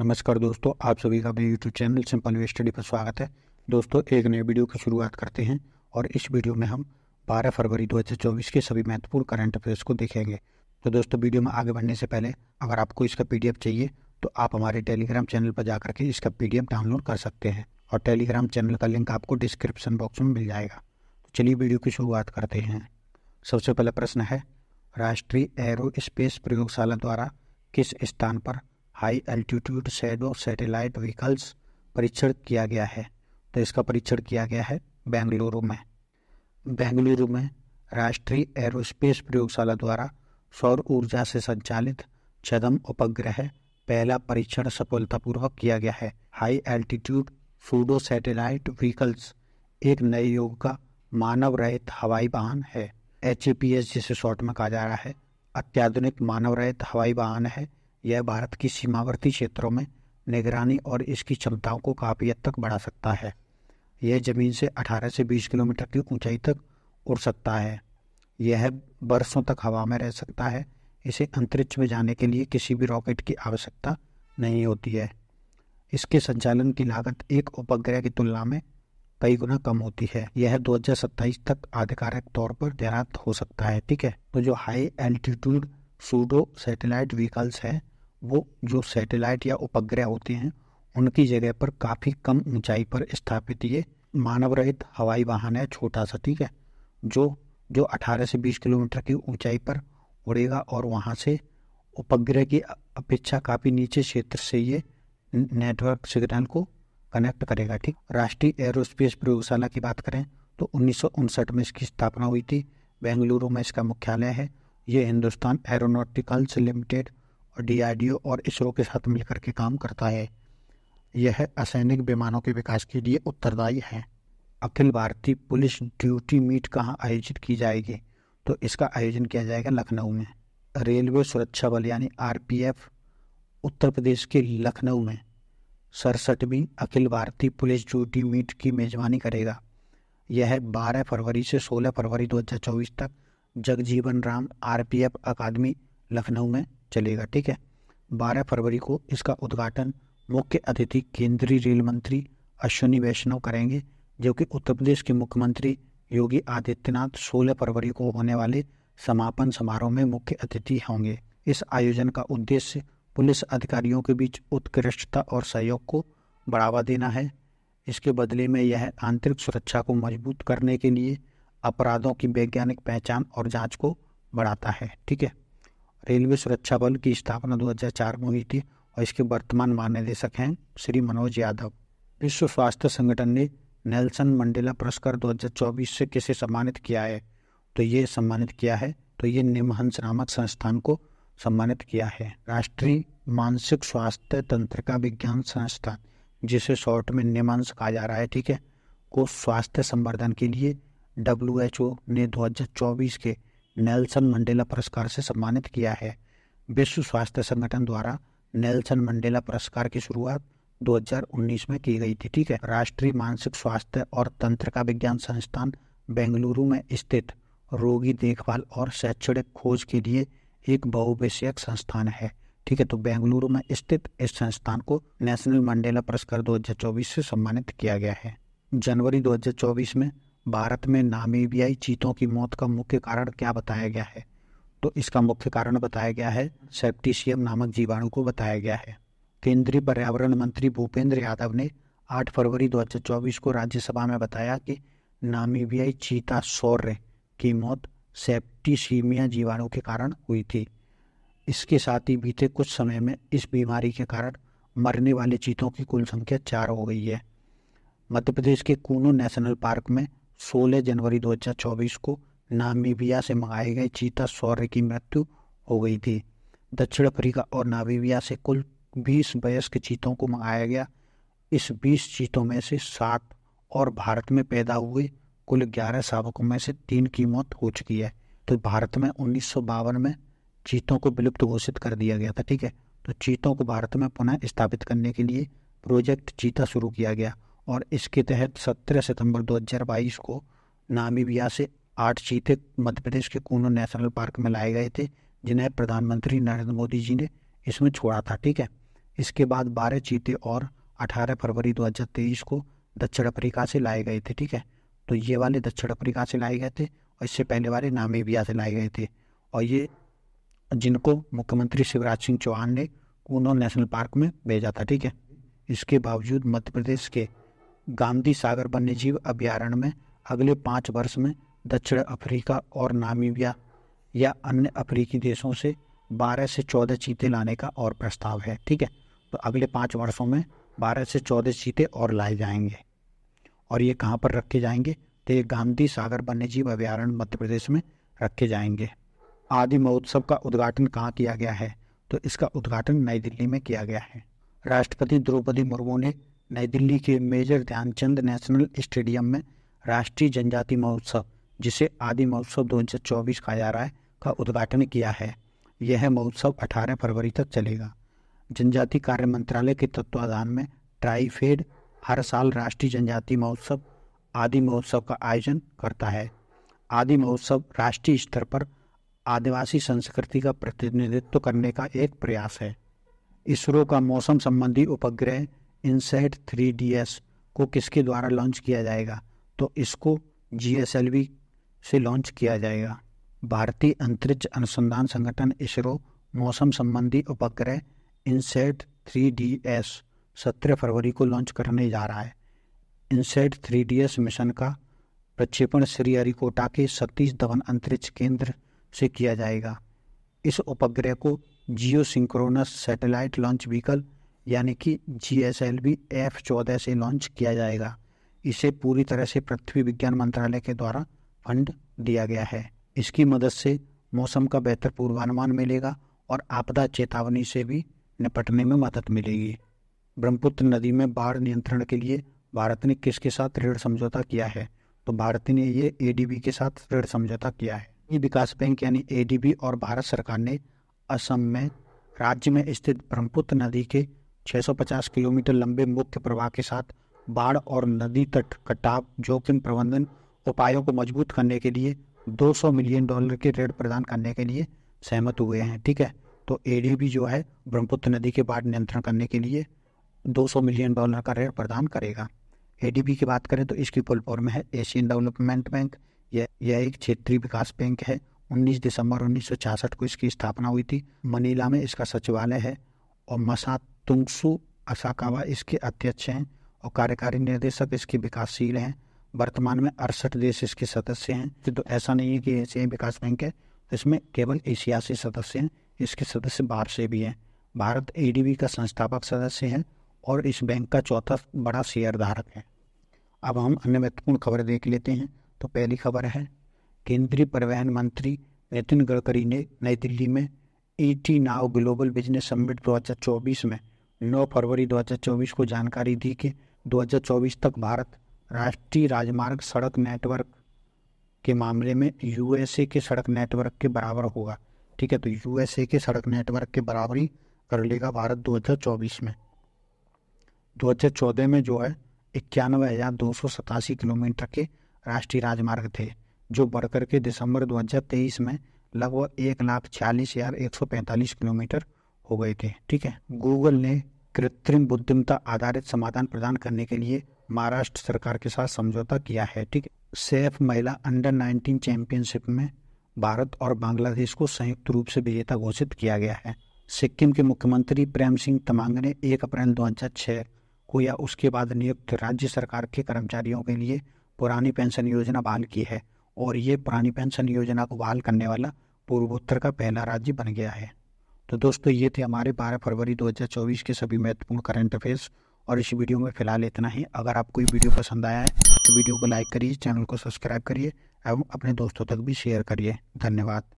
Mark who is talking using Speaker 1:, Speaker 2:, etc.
Speaker 1: नमस्कार दोस्तों आप सभी का मेरे YouTube channel simple way study पर स्वागत है दोस्तों एक नए वीडियो की शुरुआत करते हैं और इस वीडियो में हम 12 फरवरी 2024 के सभी महत्वपूर्ण करंट अफेयर्स को देखेंगे तो दोस्तों वीडियो में आगे बढ़ने से पहले अगर आपको इसका पी चाहिए तो आप हमारे टेलीग्राम चैनल पर जा करके इसका पी डाउनलोड कर सकते हैं और टेलीग्राम चैनल का लिंक आपको डिस्क्रिप्शन बॉक्स में मिल जाएगा तो चलिए वीडियो की शुरुआत करते हैं सबसे पहला प्रश्न है राष्ट्रीय एरो स्पेस प्रयोगशाला द्वारा किस स्थान पर high altitude pseudo satellite vehicles परीक्षण किया गया है तो इसका परीक्षण किया गया है बेंगलुरु में बेंगलुरु में राष्ट्रीय एरोस्पेस प्रयोगशाला द्वारा सौर ऊर्जा से संचालित छदम उपग्रह पहला परीक्षण सफलतापूर्वक किया गया है high altitude pseudo satellite vehicles एक नए युग का मानव रहित हवाई वाहन है एच जिसे शॉर्ट में कहा जा रहा है अत्याधुनिक मानव रहित हवाई वाहन है यह भारत की सीमावर्ती क्षेत्रों में निगरानी और इसकी क्षमताओं को काफ़ी हद तक बढ़ा सकता है यह ज़मीन से 18 से 20 किलोमीटर की ऊंचाई तक उड़ सकता है यह बरसों तक हवा में रह सकता है इसे अंतरिक्ष में जाने के लिए किसी भी रॉकेट की आवश्यकता नहीं होती है इसके संचालन की लागत एक उपग्रह की तुलना में कई गुना कम होती है यह दो तक आधिकारिक तौर पर तैनात हो सकता है ठीक है तो जो high altitude pseudo satellite vehicles हैं वो जो सैटेलाइट या उपग्रह होते हैं उनकी जगह पर काफ़ी कम ऊंचाई पर स्थापित ये मानव रहित हवाई वाहन है छोटा सा ठीक है जो जो 18 से 20 किलोमीटर की ऊंचाई पर उड़ेगा और वहाँ से उपग्रह की अपेक्षा काफ़ी नीचे क्षेत्र से ये नेटवर्क सिग्नल को कनेक्ट करेगा ठीक राष्ट्रीय एरोस्पेस प्रयोगशाला की बात करें तो उन्नीस में इसकी स्थापना हुई थी बेंगलुरु में इसका मुख्यालय है ये हिंदुस्तान एरोनॉटिकल्स लिमिटेड और डी और इसरो के साथ मिलकर के काम करता है यह असैनिक विमानों के विकास के लिए उत्तरदायी है अखिल भारतीय पुलिस ड्यूटी मीट कहाँ आयोजित की जाएगी तो इसका आयोजन किया जाएगा लखनऊ में रेलवे सुरक्षा बल यानी आरपीएफ उत्तर प्रदेश के लखनऊ में सड़सठवीं अखिल भारतीय पुलिस ड्यूटी मीट की मेजबानी करेगा यह 12 फरवरी से 16 फरवरी 2024 तक जगजीवन राम आरपीएफ अकादमी लखनऊ में चलेगा ठीक है 12 फरवरी को इसका उद्घाटन मुख्य अतिथि केंद्रीय रेल मंत्री अश्विनी वैष्णव करेंगे जो कि उत्तर प्रदेश के मुख्यमंत्री योगी आदित्यनाथ 16 फरवरी को होने वाले समापन समारोह में मुख्य अतिथि होंगे इस आयोजन का उद्देश्य पुलिस अधिकारियों के बीच उत्कृष्टता और सहयोग को बढ़ावा देना है इसके बदले में यह आंतरिक सुरक्षा को मजबूत करने के लिए अपराधों की वैज्ञानिक पहचान और जांच को बढ़ाता है ठीक है रेलवे सुरक्षा बल की स्थापना 2004 में हुई थी और इसके वर्तमान महानिदेशक हैं श्री मनोज यादव विश्व स्वास्थ्य संगठन ने नेल्सन मंडेला पुरस्कार 2024 से किसे सम्मानित किया है तो ये सम्मानित किया है तो ये निमहंस नामक संस्थान को सम्मानित किया है राष्ट्रीय मानसिक स्वास्थ्य तंत्रिका विज्ञान संस्थान जिसे शॉर्ट में निमहंस कहा जा रहा है ठीक है को स्वास्थ्य संवर्धन के लिए डब्ल्यूएचओ ने 2024 के नेल्सन मंडेला पुरस्कार से सम्मानित किया है विश्व स्वास्थ्य संगठन द्वारा नेल्सन मंडेला पुरस्कार की शुरुआत 2019 में की गई थी ठीक है राष्ट्रीय मानसिक स्वास्थ्य और तंत्रिका विज्ञान संस्थान बेंगलुरु में स्थित रोगी देखभाल और शैक्षणिक खोज के लिए एक बहुविषयक संस्थान है ठीक है तो बेंगलुरु में स्थित इस संस्थान को नेशनल मंडेला पुरस्कार 2024 से सम्मानित किया गया है जनवरी 2024 में भारत में नामीबियाई चीतों की मौत का मुख्य कारण क्या बताया गया है तो इसका मुख्य कारण बताया गया है सेप्टिशियम नामक जीवाणु को बताया गया है केंद्रीय पर्यावरण मंत्री भूपेंद्र यादव ने 8 फरवरी 2024 को राज्यसभा में बताया कि नामीबियाई चीता शौर्य की मौत सेप्टिसीमिया जीवाणु के कारण हुई थी इसके साथ ही बीते कुछ समय में इस बीमारी के कारण मरने वाले चीतों की कुल संख्या चार हो गई है मध्य प्रदेश के कूनो नेशनल पार्क में 16 जनवरी 2024 को नामीबिया से मंगाए गए चीता सौर्य की मृत्यु हो गई थी दक्षिण अफ्रीका और नामीबिया से कुल 20 वयस्क चीतों को मंगाया गया इस 20 चीतों में से सात और भारत में पैदा हुए कुल 11 शावकों में से तीन की मौत हो चुकी है तो भारत में उन्नीस में चीतों को विलुप्त घोषित कर दिया गया था ठीक है तो चीतों को भारत में पुनः स्थापित करने के लिए प्रोजेक्ट चीता शुरू किया गया और इसके तहत 17 सितंबर 2022 को नामीबिया से आठ चीते मध्य प्रदेश के कूनो नेशनल पार्क में लाए गए थे जिन्हें प्रधानमंत्री नरेंद्र मोदी जी ने इसमें छोड़ा था ठीक है इसके बाद बारह चीते और अठारह फरवरी 2023 को दक्षिण अफ्रीका से लाए गए थे ठीक है तो ये वाले दक्षिण अफ्रीका से लाए गए थे और इससे पहले वाले नामीबिया से लाए गए थे और ये जिनको मुख्यमंत्री शिवराज सिंह चौहान ने कूनो नेशनल पार्क में भेजा था ठीक है इसके बावजूद मध्य प्रदेश के गांधी सागर वन्यजीव अभ्यारण्य में अगले पाँच वर्ष में दक्षिण अफ्रीका और नामीबिया या अन्य अफ्रीकी देशों से 12 से 14 चीते लाने का और प्रस्ताव है ठीक है तो अगले पाँच वर्षों में 12 से 14 चीते और लाए जाएंगे और ये कहाँ पर रखे जाएंगे तो ये गांधी सागर वन्यजीव अभ्यारण्य मध्य प्रदेश में रखे जाएंगे आदि महोत्सव का उद्घाटन कहाँ किया गया है तो इसका उद्घाटन नई दिल्ली में किया गया है राष्ट्रपति द्रौपदी मुर्मू ने नई दिल्ली के मेजर ध्यानचंद नेशनल स्टेडियम में राष्ट्रीय जनजाति महोत्सव जिसे आदि महोत्सव 2024 कहा जा रहा है का उद्घाटन किया है यह महोत्सव 18 फरवरी तक चलेगा जनजाति कार्य मंत्रालय के तत्वाधान में ट्राईफेड हर साल राष्ट्रीय जनजाति महोत्सव आदि महोत्सव का आयोजन करता है आदि महोत्सव राष्ट्रीय स्तर पर आदिवासी संस्कृति का प्रतिनिधित्व करने का एक प्रयास है इसरो का मौसम संबंधी उपग्रह इनसेट थ्री डी एस को किसके द्वारा लॉन्च किया जाएगा तो इसको जी एस एल वी से लॉन्च किया जाएगा भारतीय अंतरिक्ष अनुसंधान संगठन इसरो मौसम संबंधी उपग्रह इनसेट थ्री डी एस सत्रह फरवरी को लॉन्च करने जा रहा है INSAT three D S mission का प्रक्षेपण श्रीहरिकोटा के सतीश धवन अंतरिक्ष केंद्र से किया जाएगा इस उपग्रह को geosynchronous satellite launch vehicle यानी कि G S L V F चौदह से लॉन्च किया जाएगा इसे पूरी तरह से पृथ्वी विज्ञान मंत्रालय के द्वारा फंड दिया गया है इसकी मदद से मौसम का बेहतर पूर्वानुमान मिलेगा और आपदा चेतावनी से भी निपटने में मदद मिलेगी ब्रह्मपुत्र नदी में बाढ़ नियंत्रण के लिए भारत ने किसके साथ ऋण समझौता किया है तो भारत ने ये ए के साथ ऋण समझौता किया है ये विकास बैंक यानी ए और भारत सरकार ने असम में राज्य में स्थित ब्रह्मपुत्र नदी के 650 किलोमीटर लंबे मुख्य प्रवाह के साथ बाढ़ और नदी तट कटाव जोखिम प्रबंधन उपायों को मजबूत करने के लिए 200 मिलियन डॉलर के ऋण प्रदान करने के लिए सहमत हुए हैं ठीक है तो एडीबी जो है ब्रह्मपुत्र नदी के बाढ़ नियंत्रण करने के लिए 200 मिलियन डॉलर का ऋण प्रदान करेगा एडीबी की बात करें तो इसकी फुल फॉर्म है एशियन डेवलपमेंट बैंक यह यह एक क्षेत्रीय विकास बैंक है 19 दिसंबर उन्नीस को इसकी स्थापना हुई थी मनीला में इसका सचिवालय है और मसा तुंगसु असाकावा इसके अध्यक्ष हैं और कार्यकारी निर्देशक इसके विकासशील हैं वर्तमान में अड़सठ देश इसके सदस्य हैं तो ऐसा नहीं है कि एशियाई विकास बैंक है तो इसमें केवल एशिया से सदस्य हैं इसके सदस्य बाहर से भी हैं भारत ए का संस्थापक सदस्य है और इस बैंक का चौथा बड़ा शेयर धारक है अब हम अन्य महत्वपूर्ण खबर देख लेते हैं तो पहली खबर है केंद्रीय परिवहन मंत्री नितिन गडकरी ने नई दिल्ली में ET now global business summit 2024 में 9 फरवरी 2024 को जानकारी दी कि 2024 तक भारत राष्ट्रीय राजमार्ग सड़क नेटवर्क के मामले में यूएसए के सड़क नेटवर्क के बराबर होगा ठीक है तो यूएसए के सड़क नेटवर्क के बराबरी कर लेगा भारत 2024 में 2014 में जो है इक्यानवे हज़ार दो सौ सतासी किलोमीटर के राष्ट्रीय राजमार्ग थे जो बढ़कर के दिसंबर 2023 में लगभग एक लाख छियालीस हजार एक सौ पैंतालीस किलोमीटर हो गए थे ठीक है गूगल ने कृत्रिम बुद्धिमता आधारित समाधान प्रदान करने के लिए महाराष्ट्र सरकार के साथ समझौता किया है ठीक है सेफ महिला अंडर 19 चैंपियनशिप में भारत और बांग्लादेश को संयुक्त रूप से विजेता घोषित किया गया है सिक्किम के मुख्यमंत्री प्रेम सिंह तमांग ने एक अप्रैल दो को या उसके बाद नियुक्त राज्य सरकार के कर्मचारियों के लिए पुरानी पेंशन योजना बहाल की है और ये पुरानी पेंशन योजना को बहाल करने वाला पूर्वोत्तर का पहला राज्य बन गया है तो दोस्तों ये थे हमारे 12 फरवरी 2024 के सभी महत्वपूर्ण करंट अफेयर्स और इस वीडियो में फिलहाल इतना ही अगर आपको ये वीडियो पसंद आया है तो वीडियो को लाइक करिए चैनल को सब्सक्राइब करिए एवं अपने दोस्तों तक भी शेयर करिए धन्यवाद